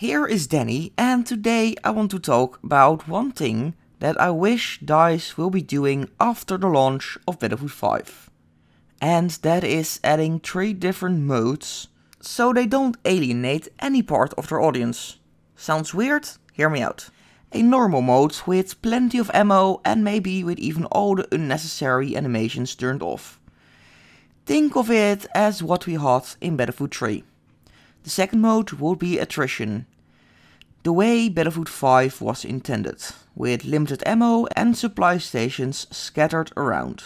Here is Danny and today I want to talk about one thing that I wish DICE will be doing after the launch of Battlefield 5. And that is adding 3 different modes so they don't alienate any part of their audience. Sounds weird? Hear me out. A normal mode with plenty of ammo and maybe with even all the unnecessary animations turned off. Think of it as what we had in Battlefield 3. The second mode would be attrition. The way Battlefield 5 was intended, with limited ammo and supply stations scattered around,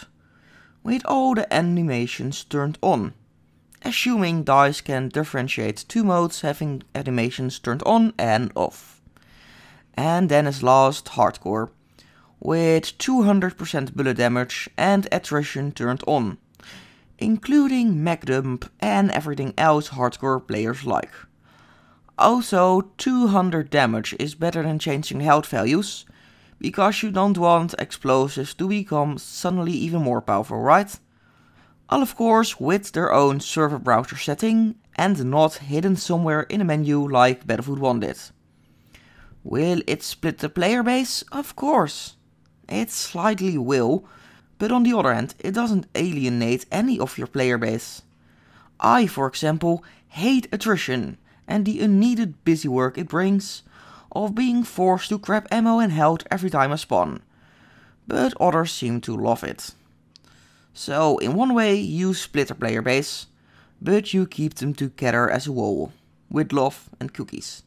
with all the animations turned on. Assuming DICE can differentiate two modes having animations turned on and off. And then as last hardcore, with 200% bullet damage and attrition turned on including Magdump and everything else hardcore players like. Also, 200 damage is better than changing health values, because you don't want explosives to become suddenly even more powerful, right? All of course with their own server browser setting and not hidden somewhere in a menu like Battlefield 1 did. Will it split the player base? Of course. It slightly will, but on the other hand, it doesn't alienate any of your player base. I, for example, hate attrition and the unneeded busy work it brings of being forced to grab ammo and health every time I spawn. But others seem to love it. So in one way you split a player base, but you keep them together as a whole, with love and cookies.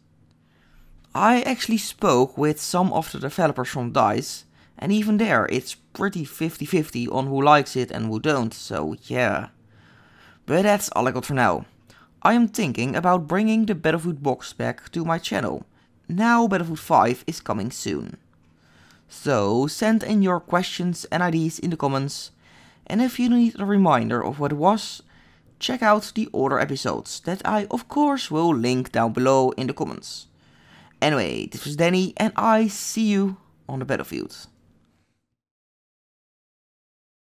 I actually spoke with some of the developers from DICE and even there, it's pretty 50-50 on who likes it and who don't, so yeah. But that's all I got for now. I am thinking about bringing the Battlefield box back to my channel. Now Battlefield 5 is coming soon. So send in your questions and ideas in the comments. And if you need a reminder of what it was, check out the older episodes that I of course will link down below in the comments. Anyway, this was Danny and I see you on the battlefield.